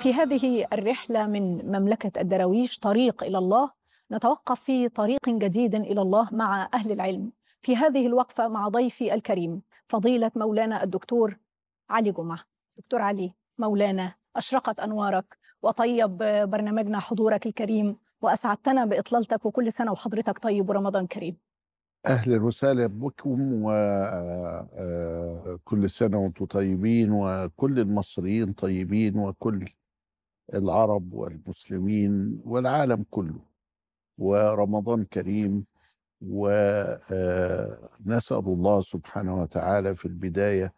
في هذه الرحلة من مملكة الدراويش طريق إلى الله نتوقف في طريق جديد إلى الله مع أهل العلم في هذه الوقفة مع ضيفي الكريم فضيلة مولانا الدكتور علي جمعة دكتور علي مولانا أشرقت أنوارك وطيب برنامجنا حضورك الكريم وأسعدتنا بإطلالتك وكل سنة وحضرتك طيب ورمضان كريم أهلا وسهلا بكم وكل آه، آه، سنة وأنتم طيبين وكل المصريين طيبين وكل العرب والمسلمين والعالم كله ورمضان كريم ونسال آه، الله سبحانه وتعالى في البدايه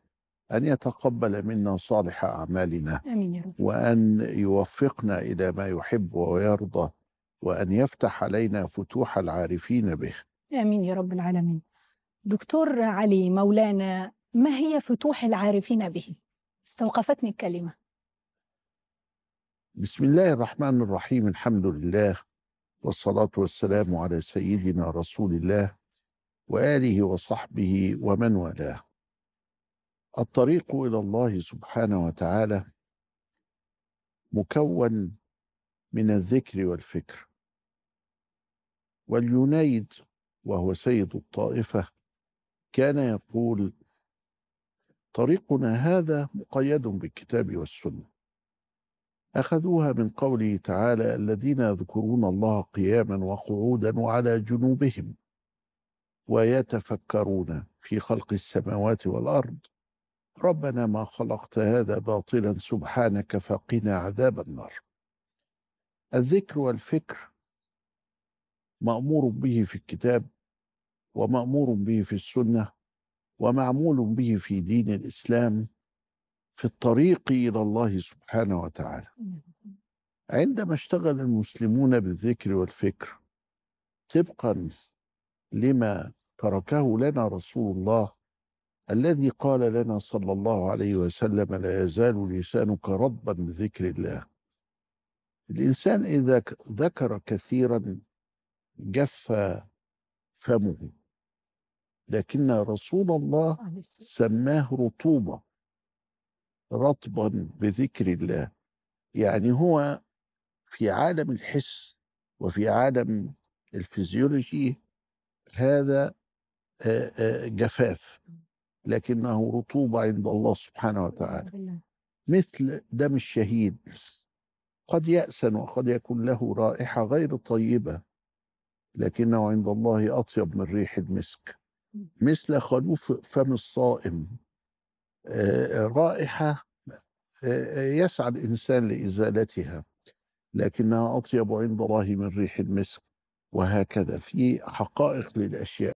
ان يتقبل منا صالح اعمالنا امين يا رب وان يوفقنا الى ما يحب ويرضى وان يفتح علينا فتوح العارفين به امين يا رب العالمين دكتور علي مولانا ما هي فتوح العارفين به استوقفتني الكلمه بسم الله الرحمن الرحيم الحمد لله والصلاة والسلام على سيدنا رسول الله وآله وصحبه ومن والاه الطريق إلى الله سبحانه وتعالى مكون من الذكر والفكر والينايد وهو سيد الطائفة كان يقول طريقنا هذا مقيد بالكتاب والسنة أخذوها من قوله تعالى الذين يذكرون الله قياما وقعودا وعلى جنوبهم ويتفكرون في خلق السماوات والأرض ربنا ما خلقت هذا باطلا سبحانك فقنا عذاب النار الذكر والفكر مأمور به في الكتاب ومأمور به في السنة ومعمول به في دين الإسلام في الطريق الى الله سبحانه وتعالى عندما اشتغل المسلمون بالذكر والفكر طبقا لما تركه لنا رسول الله الذي قال لنا صلى الله عليه وسلم لا يزال لسانك رطبا بذكر الله الانسان اذا ذكر كثيرا جف فمه لكن رسول الله سماه رطوبه رطبا بذكر الله يعني هو في عالم الحس وفي عالم الفيزيولوجي هذا آه، آه، جفاف لكنه رطوبة عند الله سبحانه وتعالى مثل دم الشهيد قد يأسن وقد يكون له رائحة غير طيبة لكنه عند الله أطيب من ريح المسك مثل خلوف فم الصائم آه، رائحه آه، آه، يسعى الانسان لازالتها لكنها اطيب عند الله من ريح المسك وهكذا في حقائق للاشياء